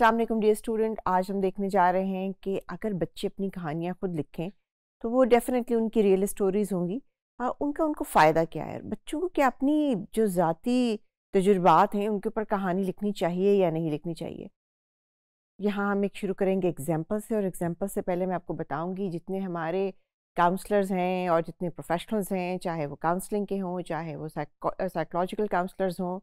अस्सलाम वालेकुम dear student आज हम देखने जा रहे हैं कि अगर बच्चे अपनी कहानियाँ खुद लिखें तो वो डेफिनेटली उनकी रियल स्टोरीज़ होंगी और उनका उनको फ़ायदा क्या है बच्चों को क्या अपनी जो ज़ाती तजुर्बात हैं उनके ऊपर कहानी लिखनी चाहिए या नहीं लिखनी चाहिए यहाँ हम एक शुरू करेंगे एग्जाम्पल से और एग्जाम्पल से पहले मैं आपको बताऊँगी जितने हमारे काउंसलर्स हैं और जितने प्रोफेशनल्स हैं चाहे वो काउंसलिंग के हों चाहे वो साइकोलॉजिकल काउंसलर्स हों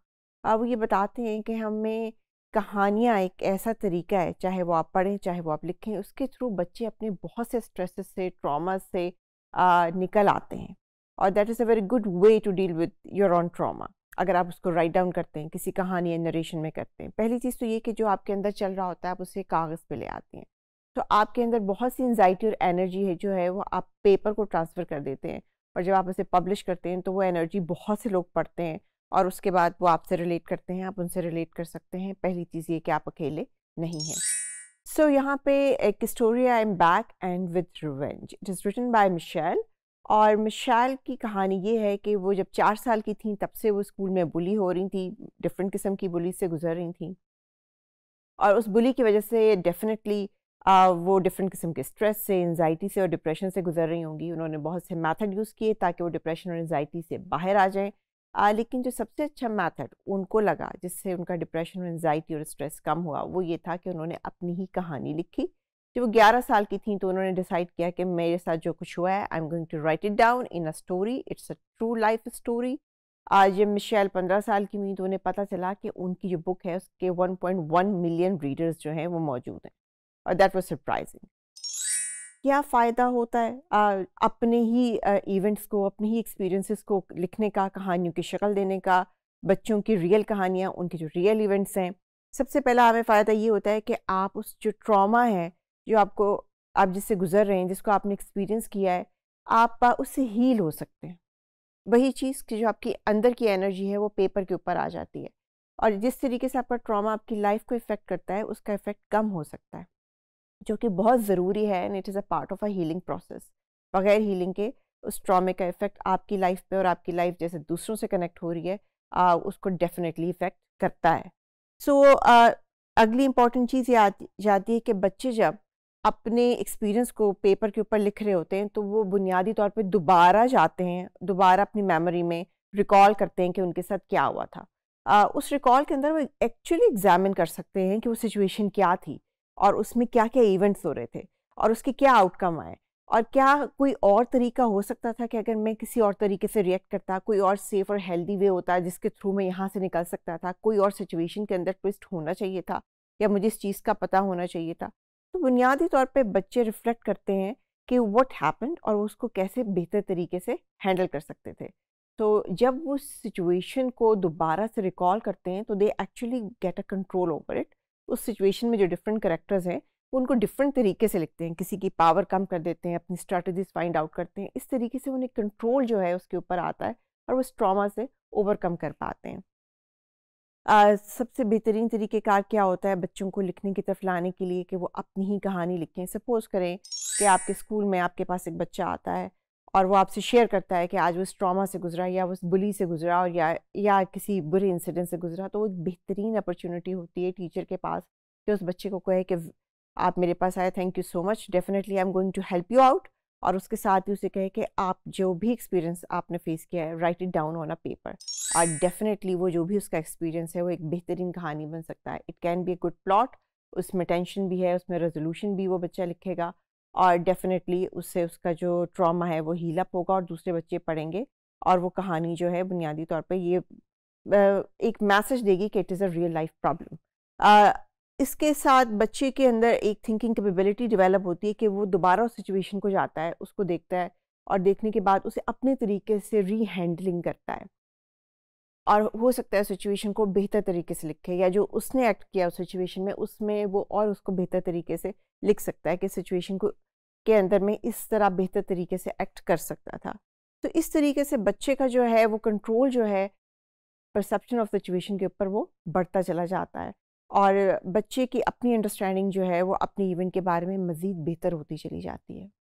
वो ये बताते हैं कि हमें कहानियाँ एक ऐसा तरीका है चाहे वो आप पढ़ें चाहे वो आप लिखें उसके थ्रू बच्चे अपने बहुत से स्ट्रेस से ट्रामा से आ, निकल आते हैं और that is a very good way to deal with your own trauma अगर आप उसको राइट डाउन करते हैं किसी कहानी या नरेशन में करते हैं पहली चीज़ तो ये कि जो आपके अंदर चल रहा होता है आप उसे कागज़ पर ले आते हैं तो आपके अंदर बहुत सी एनजाइटी और एनर्जी है जो है वो आप पेपर को ट्रांसफ़र कर देते हैं और जब आप उसे पब्लिश करते हैं तो वो एनर्जी बहुत से लोग पढ़ते हैं और उसके बाद वो आपसे रिलेट करते हैं आप उनसे रिलेट कर सकते हैं पहली चीज़ ये कि आप अकेले नहीं हैं सो so, यहाँ पे एक story I am back and with revenge it is written by Michelle और मिशेल की कहानी ये है कि वो जब चार साल की थी तब से वो स्कूल में बुली हो रही थी डिफरेंट किस्म की बुली से गुजर रही थी और उस बुली की वजह से डेफिनेटली वो डिफरेंट किस्म के स्ट्रेस से एनजाइटी से और डिप्रेशन से गुजर रही होंगी उन्होंने बहुत से मैथड यूज़ किए ताकि वो डिप्रेशन और एनजाइटी से बाहर आ जाएँ आ, लेकिन जो सबसे अच्छा मेथड उनको लगा जिससे उनका डिप्रेशन और एनजाइटी और स्ट्रेस कम हुआ वो ये था कि उन्होंने अपनी ही कहानी लिखी जब वो ग्यारह साल की थी तो उन्होंने डिसाइड किया कि मेरे साथ जो कुछ हुआ है I am going to write it down in a story it's a true life story आज जब मिशेल पंद्रह साल की हुई तो उन्हें पता चला कि उनकी जो बुक है उसके 1.1 मिलियन रीडर्स जो हैं वो मौजूद हैं और दैट वॉज सरप्राइजिंग क्या फ़ायदा होता है आ, अपने ही आ, इवेंट्स को अपने ही एक्सपीरियंसेस को लिखने का कहानियों की शक्ल देने का बच्चों की रियल कहानियाँ उनके जो रियल इवेंट्स हैं सबसे पहला हमें फ़ायदा ये होता है कि आप उस जो ट्रॉमा है जो आपको आप जिससे गुजर रहे हैं जिसको आपने एक्सपीरियंस किया है आप उससे हील हो सकते हैं वही चीज़ कि जो आपकी अंदर की एनर्जी है वो पेपर के ऊपर आ जाती है और जिस तरीके से आपका ट्रॉमा आपकी लाइफ को इफ़ेक्ट करता है उसका इफ़ेक्ट कम हो सकता है जो कि बहुत ज़रूरी है and it is a part of a healing process बगैर हीलिंग के उस ट्रामे का इफ़ेक्ट आपकी लाइफ पे और आपकी लाइफ जैसे दूसरों से कनेक्ट हो रही है आ, उसको डेफिनेटली इफ़ेक्ट करता है सो so, अगली इंपॉर्टेंट चीज़ ये आती जाती है कि बच्चे जब अपने एक्सपीरियंस को पेपर के ऊपर लिख रहे होते हैं तो वो बुनियादी तौर पे दोबारा जाते हैं दोबारा अपनी मेमोरी में रिकॉल करते हैं कि उनके साथ क्या हुआ था आ, उस रिकॉल के अंदर वो एक्चुअली एग्जामिन कर सकते हैं कि वो सिचुएशन क्या थी और उसमें क्या क्या इवेंट्स हो रहे थे और उसके क्या आउटकम आए और क्या कोई और तरीका हो सकता था कि अगर मैं किसी और तरीके से रिएक्ट करता कोई और सेफ और हेल्दी वे होता जिसके थ्रू मैं यहाँ से निकल सकता था कोई और सिचुएशन के अंदर ट्विस्ट होना चाहिए था या मुझे इस चीज़ का पता होना चाहिए था तो बुनियादी तौर पे बच्चे रिफ्लेक्ट करते हैं कि वट हैपन और उसको कैसे बेहतर तरीके से हैंडल कर सकते थे तो जब वो सिचुएशन को दोबारा से रिकॉल करते हैं तो they actually get a control over it उस सिचुएशन में जो डिफरेंट करेक्टर्स हैं वो उनको डिफरेंट तरीके से लिखते हैं किसी की पावर कम कर देते हैं अपनी स्ट्रैटेजीज फाइंड आउट करते हैं इस तरीके से उन्हें कंट्रोल जो है उसके ऊपर आता है और वो इस ट्रामा से ओवरकम कर पाते हैं आ, सबसे बेहतरीन तरीक़ेकार क्या होता है बच्चों को लिखने की तरफ लाने के लिए कि वो अपनी ही कहानी लिखें सपोज़ करें कि आपके स्कूल में आपके पास एक बच्चा आता है और वो आपसे शेयर करता है कि आज वो उस ट्रामा से गुजरा या वो इस बुली से गुजरा और या या किसी बुरे इंसिडेंट से गुजरा तो वो एक बेहतरीन अपॉर्चुनिटी होती है टीचर के पास कि उस बच्चे को कहे कि आप मेरे पास आए thank you so much definitely I am going to help you out और उसके साथ ही उसे कहे कि आप जो भी एक्सपीरियंस आपने फेस किया है write it down on a paper और डेफिनेटली वो जो भी उसका एक्सपीरियंस है वो एक बेहतरीन कहानी बन सकता है it can be a good plot उसमें टेंशन भी है उसमें रेजोल्यूशन भी वो बच्चा लिखेगा और डेफिनेटली उससे उसका जो ट्रॉमा है वो हील अप होगा और दूसरे बच्चे पढ़ेंगे और वो कहानी जो है बुनियादी तौर पे ये एक मैसेज देगी कि it is a real life problem इसके साथ बच्चे के अंदर एक थिंकिंग कैपेबिलिटी डेवलप होती है कि वो दोबारा उस सिचुएशन को जाता है उसको देखता है और देखने के बाद उसे अपने तरीके से री हैंडलिंग करता है और हो सकता है सिचुएशन को बेहतर तरीके से लिखे या जो उसने एक्ट किया उस सिचुएशन में उसमें वो और उसको बेहतर तरीके से लिख सकता है कि सिचुएशन को के अंदर में इस तरह बेहतर तरीके से एक्ट कर सकता था तो इस तरीके से बच्चे का जो है वो कंट्रोल जो है परसेप्शन ऑफ सिचुएशन के ऊपर वो बढ़ता चला जाता है और बच्चे की अपनी अंडरस्टैंडिंग जो है वो अपने इवेंट के बारे में मज़ीद बेहतर होती चली जाती है